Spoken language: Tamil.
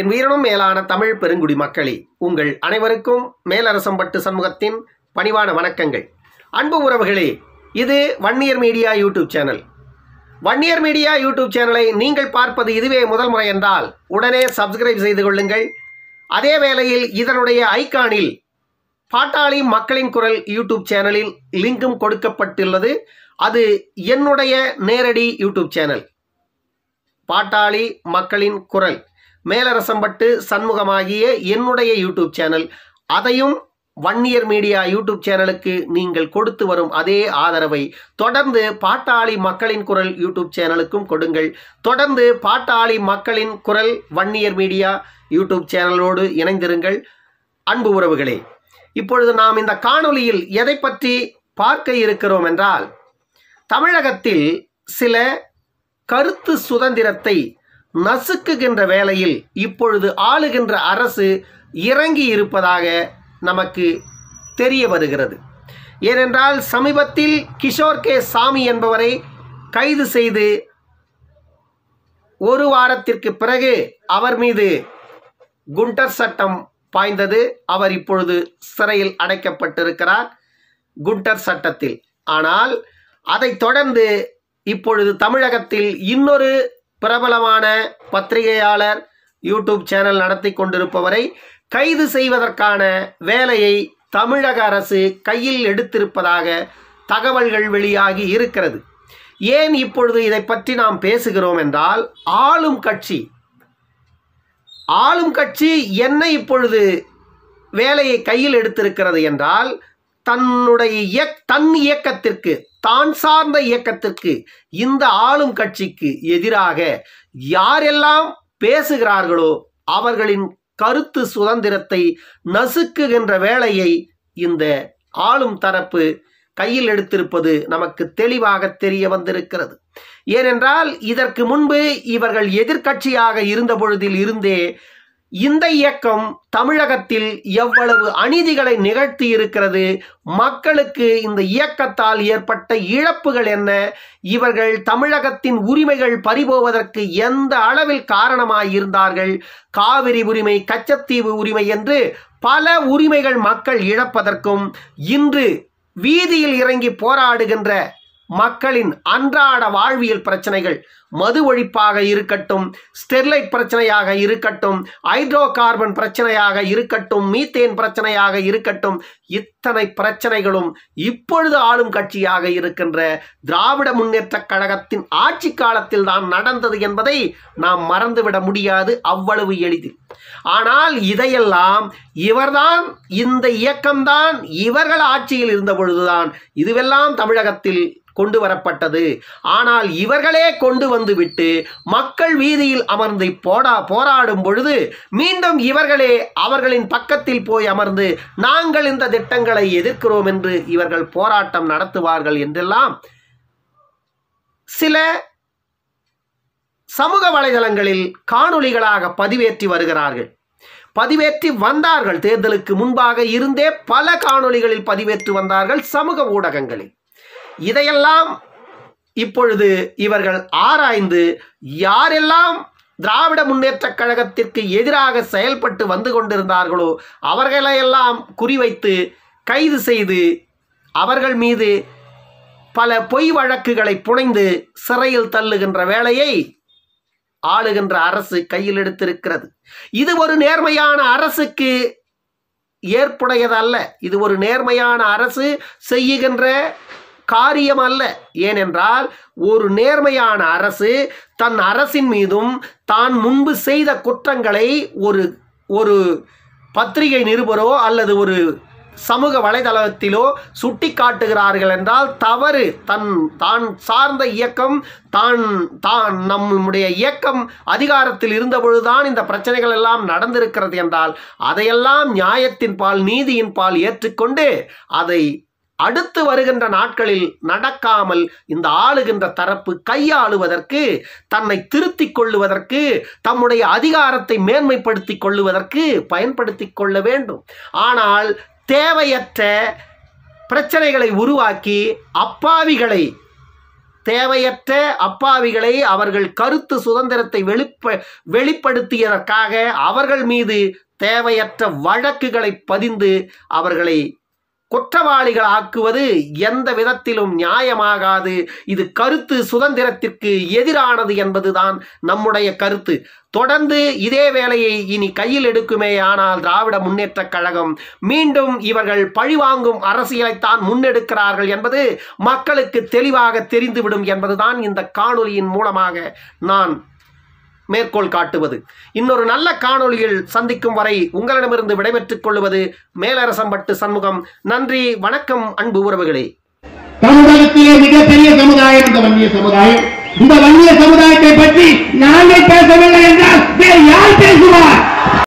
என் உயிரினும் மேலான தமிழ் பெருங்குடி மக்களே உங்கள் அனைவருக்கும் மேலரசம்பட்டு சண்முகத்தின் பணிவான வணக்கங்கள் அன்பு உறவுகளே இது Vanniyar media YouTube channel Vanniyar media YouTube சேனலை நீங்கள் பார்ப்பது இதுவே முதல் முறை என்றால் உடனே சப்ஸ்கிரைப் செய்து கொள்ளுங்கள் அதே வேளையில் இதனுடைய ஐக்கானில் பாட்டாளி மக்களின் குரல் யூடியூப் சேனலில் லிங்கும் கொடுக்கப்பட்டுள்ளது அது என்னுடைய நேரடி யூடியூப் சேனல் பாட்டாளி மக்களின் குரல் மேலரசம்பட்டு சண்முகமாகிய என்னுடைய யூடியூப் சேனல் அதையும் ஒன் இயர் மீடியா யூடியூப் சேனலுக்கு நீங்கள் கொடுத்து வரும் அதே ஆதரவை தொடர்ந்து பாட்டாளி மக்களின் குரல் யூடியூப் சேனலுக்கும் கொடுங்கள் தொடர்ந்து பாட்டாளி மக்களின் குரல் ஒன் இயர் மீடியா யூடியூப் சேனலோடு இணைந்திருங்கள் அன்பு உறவுகளே இப்பொழுது நாம் இந்த காணொலியில் எதை பற்றி பார்க்க இருக்கிறோம் என்றால் தமிழகத்தில் சில கருத்து சுதந்திரத்தை நசுக்குகின்ற வேளையில் இப்பொழுது ஆளுகின்ற அரசு இறங்கி இருப்பதாக நமக்கு தெரிய வருகிறது ஏனென்றால் சமீபத்தில் கிஷோர் கே சாமி என்பவரை கைது செய்து ஒரு வாரத்திற்கு பிறகு அவர் மீது குண்டர் சட்டம் பாய்ந்தது அவர் இப்பொழுது சிறையில் அடைக்கப்பட்டிருக்கிறார் குண்டர் சட்டத்தில் ஆனால் அதைத் தொடர்ந்து இப்பொழுது தமிழகத்தில் இன்னொரு பிரபலமான பத்திரிகையாளர் யூடியூப் சேனல் நடத்தி கொண்டிருப்பவரை கைது செய்வதற்கான வேலையை தமிழக அரசு கையில் எடுத்திருப்பதாக தகவல்கள் வெளியாகி இருக்கிறது ஏன் இப்பொழுது இதை பற்றி நாம் பேசுகிறோம் என்றால் ஆளும் கட்சி ஆளும் கட்சி என்ன இப்பொழுது வேலையை கையில் எடுத்திருக்கிறது என்றால் தன்னுடைய இயக் தன் இயக்கத்திற்கு தான் சார்ந்த இயக்கத்திற்கு இந்த ஆளும் கட்சிக்கு எதிராக யாரெல்லாம் பேசுகிறார்களோ அவர்களின் கருத்து சுதந்திரத்தை நசுக்குகின்ற வேலையை இந்த ஆளும் தரப்பு கையில் எடுத்திருப்பது நமக்கு தெளிவாக தெரிய வந்திருக்கிறது ஏனென்றால் இதற்கு முன்பு இவர்கள் எதிர்க்கட்சியாக இருந்த பொழுதில் இருந்தே இந்த இயக்கம் தமிழகத்தில் எவ்வளவு அநீதிகளை நிகழ்த்தி இருக்கிறது மக்களுக்கு இந்த இயக்கத்தால் ஏற்பட்ட இழப்புகள் என்ன இவர்கள் தமிழகத்தின் உரிமைகள் பறிபோவதற்கு எந்த அளவில் காரணமாயிருந்தார்கள் காவிரி உரிமை கச்சத்தீவு உரிமை என்று பல உரிமைகள் மக்கள் இழப்பதற்கும் இன்று வீதியில் இறங்கி போராடுகின்ற மக்களின் அன்றாட வாழ்வியல் பிரச்சனைகள் மது ஒழிப்பாக இருக்கட்டும் ஸ்டெர்லைட் பிரச்சனையாக இருக்கட்டும் ஹைட்ரோ கார்பன் பிரச்சனையாக இருக்கட்டும் மீத்தேன் பிரச்சனையாக இருக்கட்டும் இத்தனை பிரச்சனைகளும் இப்பொழுது ஆளும் கட்சியாக இருக்கின்ற திராவிட முன்னேற்ற கழகத்தின் ஆட்சி காலத்தில் தான் நடந்தது என்பதை நாம் மறந்துவிட முடியாது அவ்வளவு எளிதில் ஆனால் இதையெல்லாம் இவர்தான் இந்த இயக்கம்தான் இவர்கள் ஆட்சியில் இருந்த பொழுதுதான் இதுவெல்லாம் தமிழகத்தில் கொண்டு வரப்பட்டது ஆனால் இவர்களே கொண்டு வந்துவிட்டு மக்கள் வீதியில் அமர்ந்து போடா போராடும் பொழுது மீண்டும் இவர்களே அவர்களின் பக்கத்தில் போய் அமர்ந்து நாங்கள் இந்த திட்டங்களை எதிர்க்கிறோம் என்று இவர்கள் போராட்டம் நடத்துவார்கள் என்றெல்லாம் சில சமூக வலைதளங்களில் காணொளிகளாக பதிவேற்றி வருகிறார்கள் பதிவேற்றி வந்தார்கள் தேர்தலுக்கு முன்பாக இருந்தே பல காணொளிகளில் பதிவேற்று வந்தார்கள் சமூக ஊடகங்களில் இதையெல்லாம் இப்பொழுது இவர்கள் ஆராய்ந்து யாரெல்லாம் திராவிட முன்னேற்றக் கழகத்திற்கு எதிராக செயல்பட்டு வந்து கொண்டிருந்தார்களோ அவர்களையெல்லாம் குறிவைத்து கைது செய்து அவர்கள் மீது பல பொய் வழக்குகளை புனைந்து சிறையில் தள்ளுகின்ற வேலையை ஆளுகின்ற அரசு கையில் எடுத்திருக்கிறது இது ஒரு நேர்மையான அரசுக்கு ஏற்புடையதல்ல இது ஒரு நேர்மையான அரசு செய்யுகின்ற காரியம் அல்ல ஏனென்றால் ஒரு நேர்மையான அரசு தன் அரசின் மீதும் தான் முன்பு செய்த குற்றங்களை ஒரு ஒரு பத்திரிகை நிருபரோ அல்லது ஒரு சமூக வலைதளத்திலோ சுட்டி காட்டுகிறார்கள் என்றால் தவறு தன் தான் சார்ந்த இயக்கம் தான் தான் நம்முடைய இயக்கம் அதிகாரத்தில் இருந்தபொழுதுதான் இந்த பிரச்சனைகள் எல்லாம் நடந்திருக்கிறது என்றால் அதையெல்லாம் நியாயத்தின் பால் நீதியின் பால் ஏற்றுக்கொண்டு அதை அடுத்து வருகின்ற நாட்களில் நடக்காமல் இந்த ஆளுகின்ற தரப்பு கையாளுவதற்கு தன்னை திருத்தி கொள்ளுவதற்கு தம்முடைய அதிகாரத்தை மேன்மைப்படுத்தி கொள்ளுவதற்கு பயன்படுத்தி கொள்ள வேண்டும் ஆனால் தேவையற்ற பிரச்சனைகளை உருவாக்கி அப்பாவிகளை தேவையற்ற அப்பாவிகளை அவர்கள் கருத்து சுதந்திரத்தை வெளிப்ப வெளிப்படுத்தியதற்காக அவர்கள் மீது தேவையற்ற வழக்குகளை பதிந்து அவர்களை குற்றவாளிகள் ஆக்குவது எந்த விதத்திலும் நியாயமாகாது இது கருத்து சுதந்திரத்திற்கு எதிரானது என்பதுதான் நம்முடைய கருத்து தொடர்ந்து இதே வேலையை இனி கையில் எடுக்குமே ஆனால் திராவிட முன்னேற்ற கழகம் மீண்டும் இவர்கள் பழிவாங்கும் அரசியலைத்தான் முன்னெடுக்கிறார்கள் என்பது மக்களுக்கு தெளிவாக தெரிந்துவிடும் என்பதுதான் இந்த காணொலியின் மூலமாக நான் மேற்கோள் காட்டுவது இன்னொரு நல்ல காணொளியில் சந்திக்கும் வரை உங்களிடமிருந்து விடைபெற்றுக் கொள்வது மேலரசம்பட்டு சண்முகம் நன்றி வணக்கம் அன்பு உறவுகளே சமுதாயத்திலே மிகப்பெரிய சமுதாயம் இந்த வன்னிய சமுதாயம் இந்த வன்னிய சமுதாயத்தை பற்றி நாங்கள் பேசவில்லை என்றால் வேறு யார் பேசுவார்